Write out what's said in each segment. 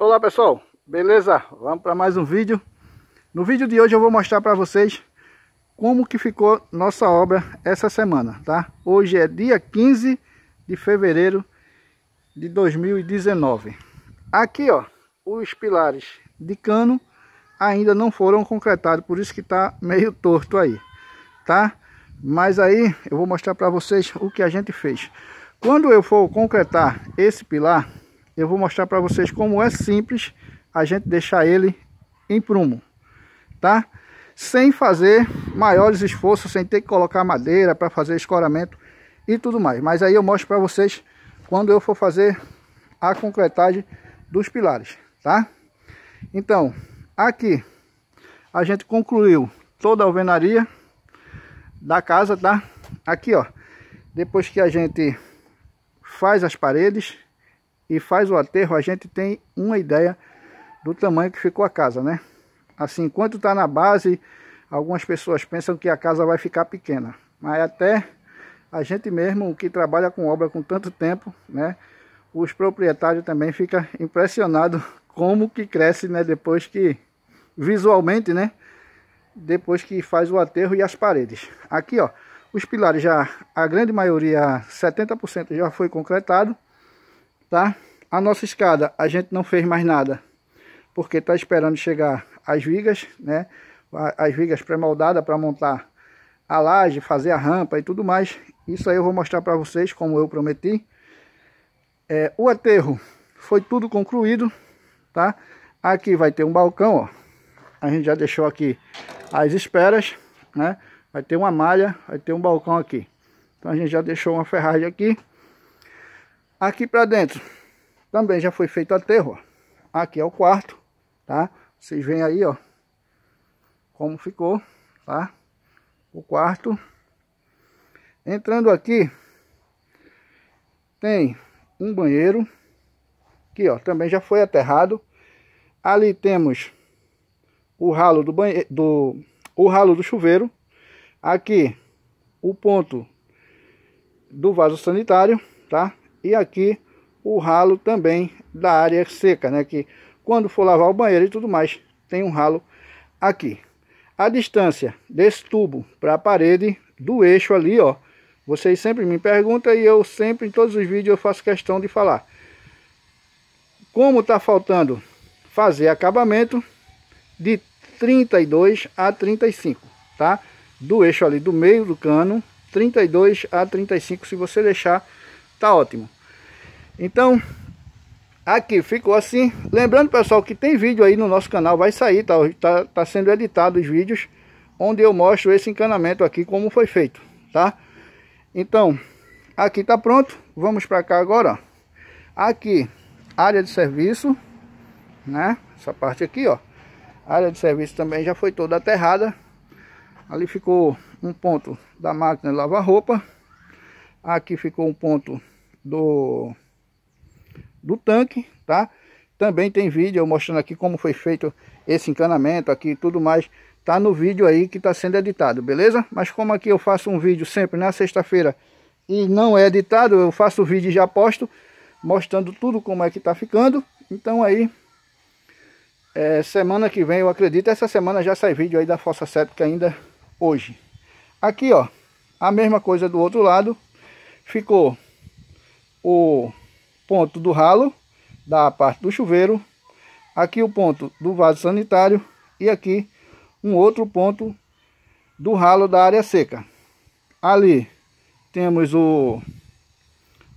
Olá pessoal, beleza? Vamos para mais um vídeo. No vídeo de hoje eu vou mostrar para vocês como que ficou nossa obra essa semana, tá? Hoje é dia 15 de fevereiro de 2019. Aqui, ó, os pilares de cano ainda não foram concretados, por isso que tá meio torto aí, tá? Mas aí eu vou mostrar para vocês o que a gente fez. Quando eu for concretar esse pilar, eu vou mostrar para vocês como é simples a gente deixar ele em prumo, tá? Sem fazer maiores esforços, sem ter que colocar madeira para fazer escoramento e tudo mais. Mas aí eu mostro para vocês quando eu for fazer a concretagem dos pilares, tá? Então, aqui a gente concluiu toda a alvenaria da casa, tá? Aqui, ó. Depois que a gente faz as paredes, e faz o aterro, a gente tem uma ideia do tamanho que ficou a casa, né? Assim, enquanto está na base, algumas pessoas pensam que a casa vai ficar pequena, mas até a gente mesmo que trabalha com obra com tanto tempo, né? Os proprietários também fica impressionado como que cresce, né? Depois que visualmente, né? Depois que faz o aterro e as paredes. Aqui, ó, os pilares já a grande maioria, 70% já foi concretado tá? A nossa escada, a gente não fez mais nada, porque está esperando chegar as vigas, né? As vigas pré-moldadas para montar a laje, fazer a rampa e tudo mais. Isso aí eu vou mostrar para vocês, como eu prometi. É, o aterro foi tudo concluído, tá? Aqui vai ter um balcão, ó. A gente já deixou aqui as esperas, né? Vai ter uma malha, vai ter um balcão aqui. Então a gente já deixou uma ferragem aqui. Aqui para dentro também já foi feito aterro, ó. Aqui é o quarto, tá? Vocês veem aí, ó, como ficou, tá? O quarto. Entrando aqui, tem um banheiro, aqui, ó, também já foi aterrado. Ali temos o ralo do banheiro, do, o ralo do chuveiro. Aqui, o ponto do vaso sanitário, tá? E aqui o ralo também da área seca, né? Que quando for lavar o banheiro e tudo mais, tem um ralo aqui. A distância desse tubo para a parede do eixo ali, ó. Vocês sempre me perguntam e eu sempre, em todos os vídeos, eu faço questão de falar. Como está faltando fazer acabamento de 32 a 35, tá? Do eixo ali do meio do cano, 32 a 35, se você deixar, tá ótimo. Então, aqui ficou assim. Lembrando, pessoal, que tem vídeo aí no nosso canal, vai sair, tá, tá, tá sendo editado os vídeos, onde eu mostro esse encanamento aqui, como foi feito, tá? Então, aqui tá pronto, vamos para cá agora, Aqui, área de serviço, né? Essa parte aqui, ó. A área de serviço também já foi toda aterrada. Ali ficou um ponto da máquina de lavar roupa. Aqui ficou um ponto do do tanque, tá? Também tem vídeo mostrando aqui como foi feito esse encanamento aqui e tudo mais. Tá no vídeo aí que tá sendo editado, beleza? Mas como aqui eu faço um vídeo sempre na sexta-feira e não é editado, eu faço o vídeo e já posto mostrando tudo como é que tá ficando. Então aí, é, semana que vem eu acredito, essa semana já sai vídeo aí da fossa séptica ainda hoje. Aqui ó, a mesma coisa do outro lado, ficou o ponto do ralo, da parte do chuveiro, aqui o ponto do vaso sanitário e aqui um outro ponto do ralo da área seca. Ali temos o,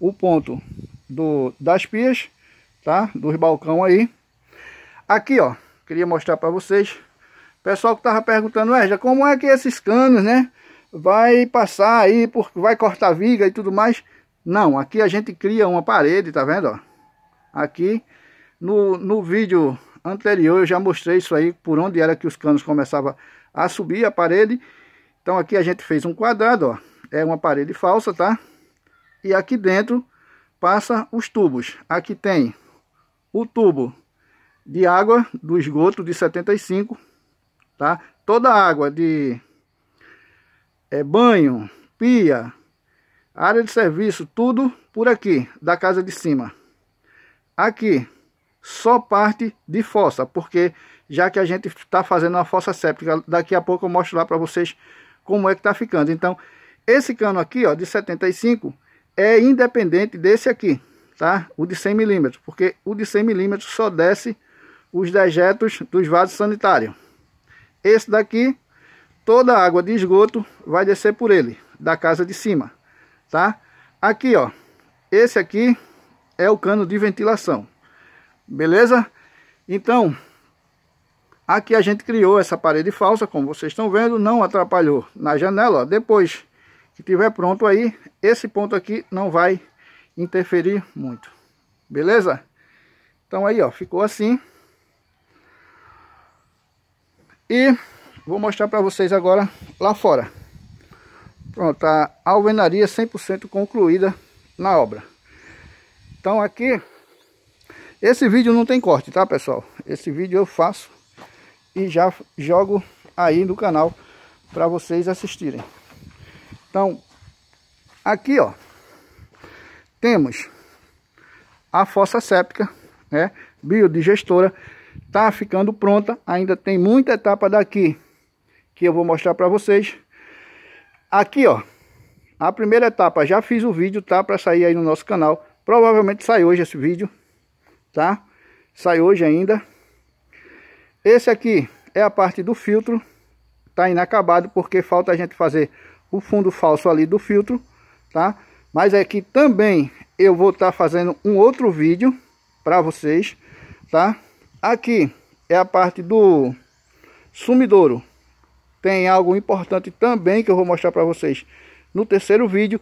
o ponto do, das pias, tá? Dos balcão aí. Aqui, ó, queria mostrar para vocês. Pessoal que tava perguntando, é já como é que esses canos, né? Vai passar aí, porque vai cortar viga e tudo mais. Não, aqui a gente cria uma parede, tá vendo? Ó? Aqui, no, no vídeo anterior eu já mostrei isso aí, por onde era que os canos começavam a subir a parede. Então aqui a gente fez um quadrado, ó. É uma parede falsa, tá? E aqui dentro passa os tubos. Aqui tem o tubo de água do esgoto de 75, tá? Toda a água de é, banho, pia, área de serviço, tudo por aqui, da casa de cima. Aqui, só parte de fossa, porque já que a gente está fazendo uma fossa séptica, daqui a pouco eu mostro lá para vocês como é que está ficando. Então, esse cano aqui, ó, de 75, é independente desse aqui, tá? O de 100 milímetros, porque o de 100 milímetros só desce os dejetos dos vasos sanitários. Esse daqui, toda a água de esgoto vai descer por ele, da casa de cima tá? Aqui, ó, esse aqui é o cano de ventilação, beleza? Então, aqui a gente criou essa parede falsa, como vocês estão vendo, não atrapalhou na janela, ó, depois que tiver pronto aí, esse ponto aqui não vai interferir muito, beleza? Então aí, ó, ficou assim. E vou mostrar para vocês agora lá fora. Pronto, a alvenaria 100% concluída na obra. Então aqui, esse vídeo não tem corte, tá pessoal? Esse vídeo eu faço e já jogo aí no canal para vocês assistirem. Então, aqui ó, temos a fossa séptica, né? Biodigestora, tá ficando pronta, ainda tem muita etapa daqui que eu vou mostrar para vocês. Aqui, ó. A primeira etapa, já fiz o vídeo, tá? Pra sair aí no nosso canal. Provavelmente sai hoje esse vídeo, tá? Sai hoje ainda. Esse aqui é a parte do filtro. Tá inacabado porque falta a gente fazer o fundo falso ali do filtro, tá? Mas aqui é também eu vou estar tá fazendo um outro vídeo para vocês, tá? Aqui é a parte do sumidouro, tem algo importante também que eu vou mostrar para vocês no terceiro vídeo.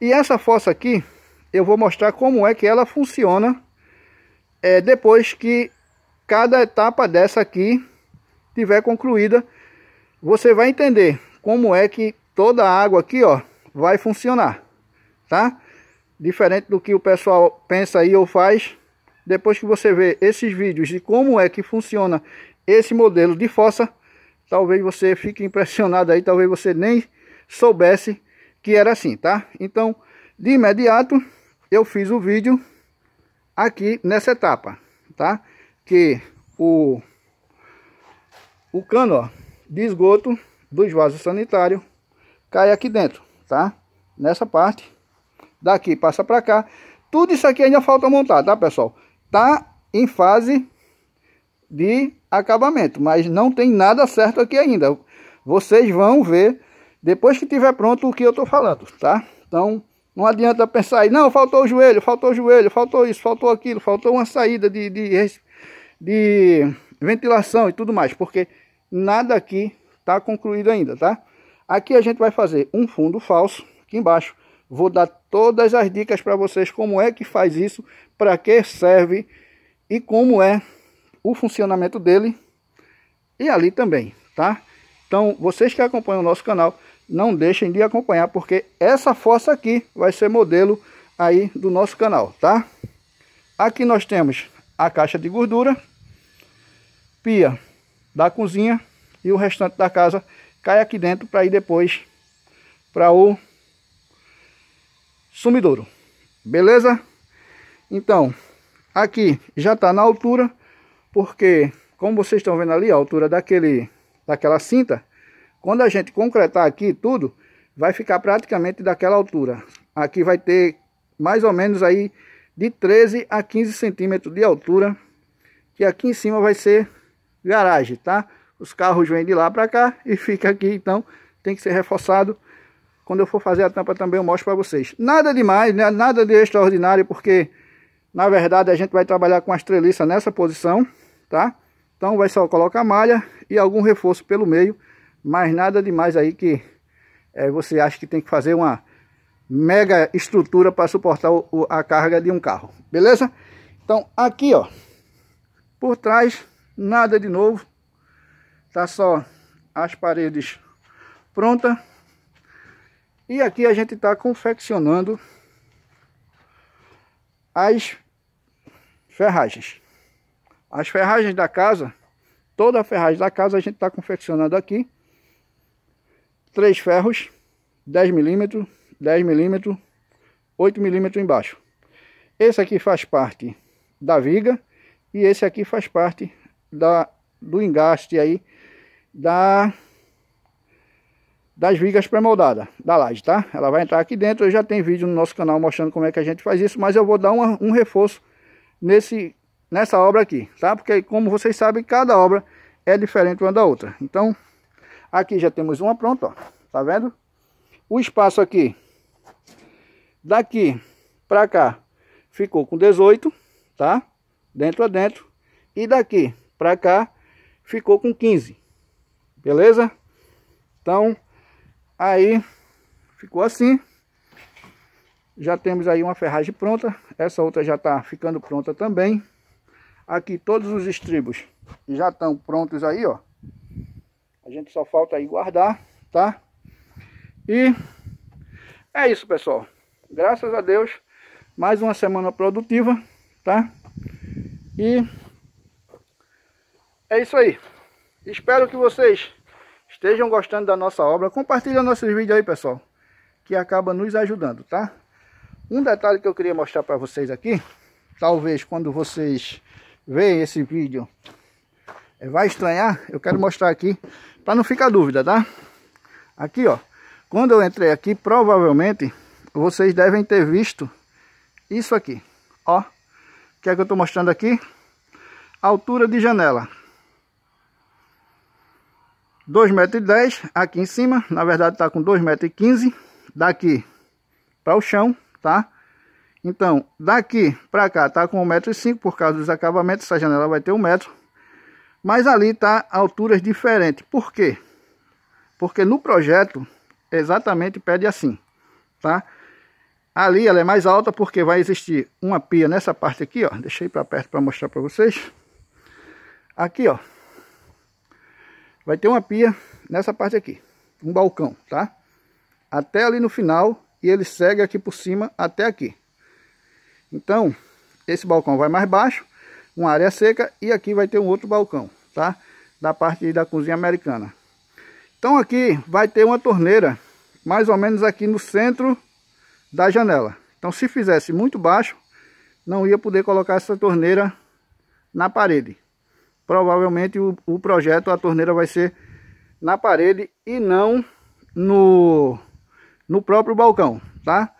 E essa fossa aqui, eu vou mostrar como é que ela funciona é, depois que cada etapa dessa aqui tiver concluída. Você vai entender como é que toda a água aqui ó, vai funcionar, tá? Diferente do que o pessoal pensa aí ou faz. Depois que você ver esses vídeos de como é que funciona esse modelo de fossa, Talvez você fique impressionado aí, talvez você nem soubesse que era assim, tá? Então, de imediato, eu fiz o vídeo aqui nessa etapa, tá? Que o, o cano ó, de esgoto dos vasos sanitários cai aqui dentro, tá? Nessa parte, daqui passa para cá. Tudo isso aqui ainda falta montar, tá, pessoal? Tá em fase de acabamento, mas não tem nada certo aqui ainda. Vocês vão ver depois que tiver pronto o que eu tô falando, tá? Então, não adianta pensar aí, não, faltou o joelho, faltou o joelho, faltou isso, faltou aquilo, faltou uma saída de, de, de ventilação e tudo mais, porque nada aqui está concluído ainda, tá? Aqui a gente vai fazer um fundo falso, aqui embaixo. Vou dar todas as dicas para vocês como é que faz isso, para que serve e como é o funcionamento dele e ali também, tá? Então, vocês que acompanham o nosso canal, não deixem de acompanhar, porque essa fossa aqui vai ser modelo aí do nosso canal, tá? Aqui nós temos a caixa de gordura, pia da cozinha e o restante da casa cai aqui dentro para ir depois para o sumidouro, beleza? Então, aqui já está na altura porque, como vocês estão vendo ali, a altura daquele, daquela cinta, quando a gente concretar aqui tudo, vai ficar praticamente daquela altura. Aqui vai ter mais ou menos aí de 13 a 15 centímetros de altura, que aqui em cima vai ser garagem, tá? Os carros vêm de lá para cá e fica aqui, então tem que ser reforçado. Quando eu for fazer a tampa também eu mostro para vocês. Nada demais, né? nada de extraordinário, porque na verdade a gente vai trabalhar com as treliças nessa posição tá? Então vai só colocar a malha e algum reforço pelo meio, mas nada demais aí que é, você acha que tem que fazer uma mega estrutura para suportar o, a carga de um carro, beleza? Então aqui ó, por trás nada de novo, tá só as paredes pronta e aqui a gente está confeccionando as ferragens. As ferragens da casa, toda a ferragem da casa a gente está confeccionando aqui. Três ferros, 10 milímetros, 10 milímetros, 8 milímetros embaixo. Esse aqui faz parte da viga e esse aqui faz parte da, do engaste aí da, das vigas pré-moldadas da laje, tá? Ela vai entrar aqui dentro, eu já tenho vídeo no nosso canal mostrando como é que a gente faz isso, mas eu vou dar uma, um reforço nesse nessa obra aqui, tá? Porque como vocês sabem, cada obra é diferente uma da outra. Então, aqui já temos uma pronta, ó. Tá vendo? O espaço aqui, daqui para cá, ficou com 18, tá? Dentro a dentro. E daqui para cá, ficou com 15. Beleza? Então, aí ficou assim. Já temos aí uma ferragem pronta. Essa outra já está ficando pronta também. Aqui todos os estribos já estão prontos aí, ó. A gente só falta aí guardar, tá? E é isso, pessoal. Graças a Deus, mais uma semana produtiva, tá? E é isso aí. Espero que vocês estejam gostando da nossa obra. Compartilha nossos vídeos aí, pessoal, que acaba nos ajudando, tá? Um detalhe que eu queria mostrar para vocês aqui, talvez quando vocês ver esse vídeo, é, vai estranhar, eu quero mostrar aqui, para não ficar dúvida, tá? Aqui, ó, quando eu entrei aqui, provavelmente, vocês devem ter visto isso aqui, ó. O que é que eu estou mostrando aqui? Altura de janela. 2,10m aqui em cima, na verdade está com 2,15m daqui para o chão, tá? Então, daqui para cá tá com 1,5m por causa dos acabamentos, essa janela vai ter 1 metro. Mas ali tá alturas diferentes. Por quê? Porque no projeto exatamente pede assim, tá? Ali ela é mais alta porque vai existir uma pia nessa parte aqui, ó. Deixei para perto para mostrar para vocês. Aqui, ó. Vai ter uma pia nessa parte aqui, um balcão, tá? Até ali no final e ele segue aqui por cima até aqui. Então, esse balcão vai mais baixo, uma área seca e aqui vai ter um outro balcão, tá? Da parte da cozinha americana. Então aqui vai ter uma torneira, mais ou menos aqui no centro da janela. Então se fizesse muito baixo, não ia poder colocar essa torneira na parede. Provavelmente o, o projeto, a torneira vai ser na parede e não no, no próprio balcão, tá?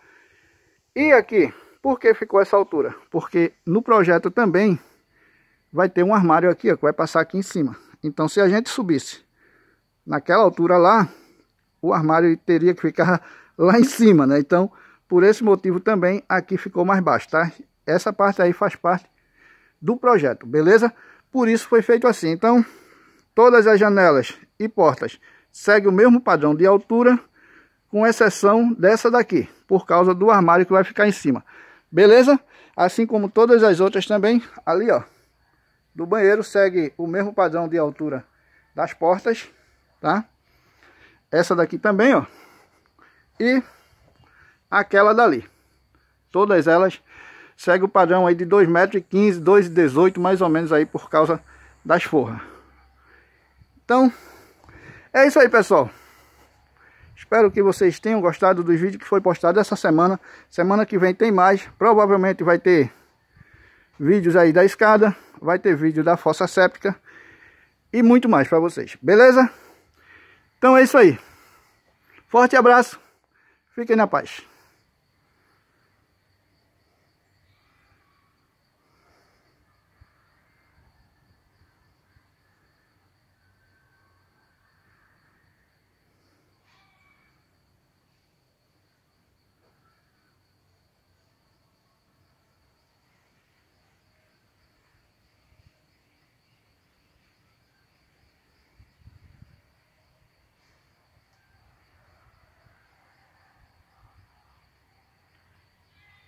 E aqui, por que ficou essa altura? Porque no projeto também vai ter um armário aqui, ó, que vai passar aqui em cima. Então se a gente subisse naquela altura lá, o armário teria que ficar lá em cima, né? Então, por esse motivo também aqui ficou mais baixo, tá? Essa parte aí faz parte do projeto, beleza? Por isso foi feito assim. Então, todas as janelas e portas seguem o mesmo padrão de altura, com exceção dessa daqui, por causa do armário que vai ficar em cima. Beleza? Assim como todas as outras também, ali ó, do banheiro segue o mesmo padrão de altura das portas, tá? Essa daqui também, ó. E aquela dali. Todas elas seguem o padrão aí de 2,15 metros, 2,18 mais ou menos aí por causa das forras. Então, é isso aí, pessoal. Espero que vocês tenham gostado dos vídeos que foi postado essa semana. Semana que vem tem mais. Provavelmente vai ter vídeos aí da escada, vai ter vídeo da fossa séptica e muito mais para vocês. Beleza? Então é isso aí. Forte abraço. Fiquem na paz.